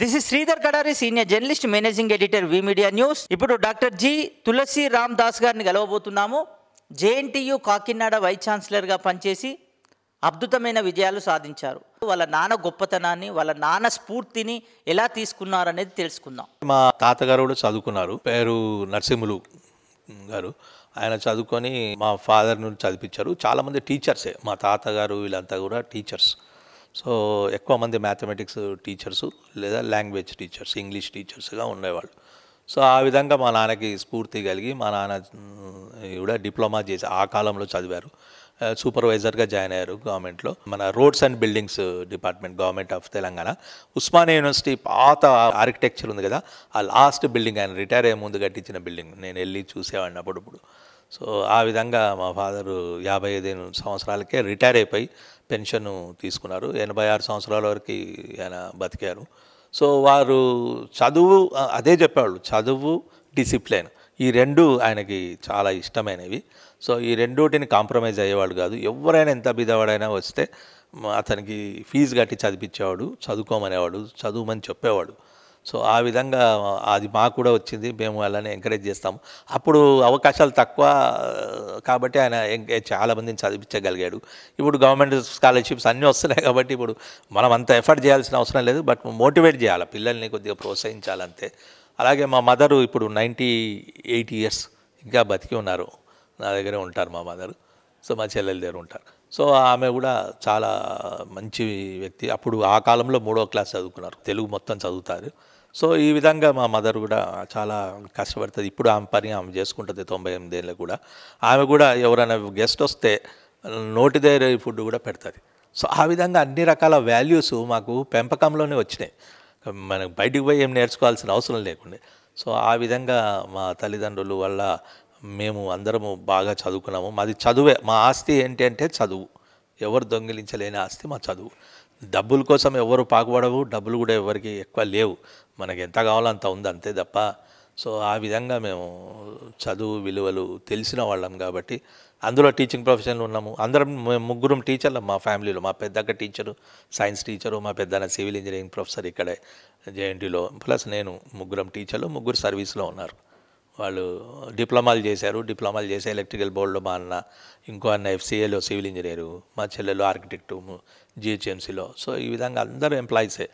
this is Sridhar Kadari senior journalist managing editor V media news ఇప్పుడు doctor G Tulasi Ram Das గారిని కలవబోతున్నాము JNTU Kakinada vice ఛాన్సలర్గా పనిచేసి అద్భుతమైన విజయాలు సాధించారు వాళ్ళ నాన్న గొప్పతనాన్ని వాళ్ళ నాన్న స్ఫూర్తిని ఎలా తీసుకున్నారు అనేది తెలుసుకుందాం మా తాతగారు కూడా చదువుకున్నారు పేరు నరసింహులు గారు ఆయన చదువుకొని మా ఫాదర్ నుండి చదివించారు చాలామంది టీచర్సే మా తాతగారు వీళ్ళంతా కూడా టీచర్స్ సో ఎక్కువ మంది మ్యాథమెటిక్స్ టీచర్స్ లేదా లాంగ్వేజ్ టీచర్స్ ఇంగ్లీష్ టీచర్స్గా ఉండేవాళ్ళు సో ఆ విధంగా మా నాన్నకి స్ఫూర్తి కలిగి మా నాన్న కూడా డిప్లొమా చేసి ఆ కాలంలో చదివారు సూపర్వైజర్గా జాయిన్ అయ్యారు గవర్నమెంట్లో మన roads and buildings department government of Telangana Osmania university పాత ఆర్కిటెక్చర్ ఉంది కదా ఆ లాస్ట్ బిల్డింగ్ ఆయన రిటైర్ అయ్యే ముందు కట్టించిన బిల్డింగ్ నేను వెళ్ళి చూసేవాడిని అప్పుడప్పుడు సో ఆ విధంగా మా ఫాదరు యాభై ఐదు సంవత్సరాలకే రిటైర్ అయిపోయి పెన్షన్ తీసుకున్నారు ఎనభై ఆరు సంవత్సరాల వరకు ఆయన బతికారు సో వారు చదువు అదే చెప్పేవాళ్ళు చదువు డిసిప్లిన్ ఈ రెండు ఆయనకి చాలా ఇష్టమైనవి సో ఈ రెండోటిని కాంప్రమైజ్ అయ్యేవాడు కాదు ఎవరైనా ఎంత బిదవాడైనా వస్తే అతనికి ఫీజు కట్టి చదివించేవాడు చదువుకోమనేవాడు చదువుమని చెప్పేవాడు సో ఆ విధంగా అది మాకు కూడా వచ్చింది మేము అలానే ఎంకరేజ్ చేస్తాము అప్పుడు అవకాశాలు తక్కువ కాబట్టి ఆయన చాలామందిని చదివించగలిగాడు ఇప్పుడు గవర్నమెంట్ స్కాలర్షిప్స్ అన్నీ వస్తున్నాయి కాబట్టి ఇప్పుడు మనం అంత ఎఫర్ట్ చేయాల్సిన అవసరం లేదు బట్ మోటివేట్ చేయాలి పిల్లల్ని కొద్దిగా ప్రోత్సహించాలంతే అలాగే మా మదరు ఇప్పుడు నైంటీ ఎయిట్ ఇయర్స్ ఇంకా బతికి ఉన్నారు నా దగ్గరే ఉంటారు మా మదరు సో మా చెల్లెల దగ్గర ఉంటారు సో ఆమె కూడా చాలా మంచి వ్యక్తి అప్పుడు ఆ కాలంలో మూడో క్లాస్ చదువుకున్నారు తెలుగు మొత్తం చదువుతారు సో ఈ విధంగా మా మదర్ కూడా చాలా కష్టపడుతుంది ఇప్పుడు ఆమె పని ఆమె చేసుకుంటుంది తొంభై ఏళ్ళు కూడా ఆమె కూడా ఎవరైనా గెస్ట్ వస్తే నోటి దగ్గర ఫుడ్ కూడా పెడతారు సో ఆ విధంగా అన్ని రకాల వాల్యూస్ మాకు పెంపకంలోనే వచ్చినాయి మనకు బయటికి పోయి ఏం నేర్చుకోవాల్సిన అవసరం లేకుండా సో ఆ విధంగా మా తల్లిదండ్రులు వల్ల మేము అందరము బాగా చదువుకున్నాము మాది చదువే మా ఆస్తి ఏంటి అంటే చదువు ఎవరు దొంగిలించలేని ఆస్తి మా చదువు డబ్బుల కోసం ఎవరు పాకుపడవు డబ్బులు కూడా ఎవరికి ఎక్కువ లేవు మనకి ఎంత కావాలో అంత ఉంది అంతే తప్ప సో ఆ విధంగా మేము చదువు విలువలు తెలిసిన వాళ్ళం కాబట్టి అందులో టీచింగ్ ప్రొఫెషన్లు ఉన్నాము అందరం మేము ముగ్గురం టీచర్లు మా ఫ్యామిలీలో మా పెద్దక్క టీచరు సైన్స్ టీచరు మా పెద్దన్న సివిల్ ఇంజనీరింగ్ ప్రొఫెసర్ ఇక్కడే జేఎన్టీలో ప్లస్ నేను ముగ్గురం టీచర్లు ముగ్గురు సర్వీస్లో ఉన్నారు వాళ్ళు డిప్లొమాలు చేశారు డిప్లొమాలు చేసి ఎలక్ట్రికల్ బోర్డులో మా అన్న ఇంకో అన్న ఎఫ్సిఏలో సివిల్ ఇంజనీరు మా చెల్లెలు ఆర్కిటెక్టు జిహెచ్ఎంసీలో సో ఈ విధంగా అందరూ ఎంప్లాయీసే